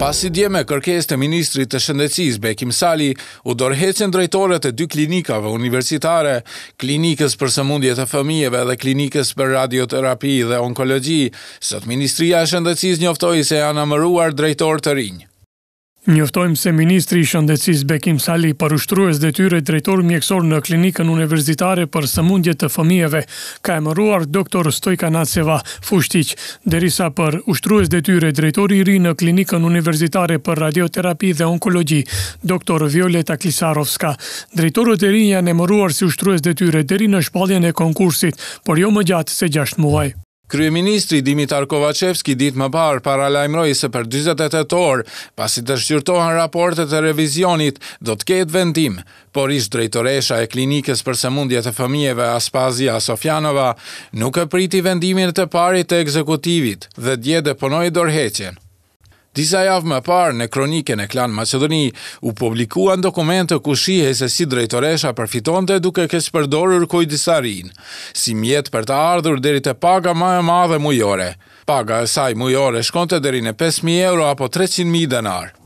Pas i dje me kërkes të Ministrit të Shëndecis Bekim Sali, u dorhecin drejtore të dy klinikave universitare, klinikës për sëmundje të fëmijeve dhe klinikës për radioterapi dhe onkologi, sot Ministria Shëndecis njoftoj se janë amëruar drejtor të rinjë. Njoftojmë se Ministri i Shëndecis Bekim Sali për ushtrues dhe tyre drejtor mjekësor në klinikën universitare për sëmundje të fëmijeve, ka emëruar doktor Stojka Naceva Fushtic, derisa për ushtrues dhe tyre drejtori i ri në klinikën universitare për radioterapi dhe onkologi, doktor Violeta Klisarovska. Drejtorët e ri janë emëruar si ushtrues dhe tyre deri në shpalljen e konkursit, por jo më gjatë se 6 muaj. Kryeministri Dimitar Kovacevski ditë më parë para lajmëroj se për 28 orë, pasi të shqyrtohen raportet e revizionit, do të ketë vendim, por ishtë drejtoresha e klinikës për sëmundjet e fëmijeve Aspazia Sofjanova nuk e priti vendimin të parit e ekzekutivit dhe djede ponoj dorheqen. Disa javë më parë në kronikën e Klan Macedoni u publikuan dokumente ku shihej se si drejtoresha përfitonte duke keq përdorur kujdesarin, si mjet për të ardhur deri te paga më e madhe mujore. Paga e saj mujore shkonte deri në 5000 euro apo 300000 denarë.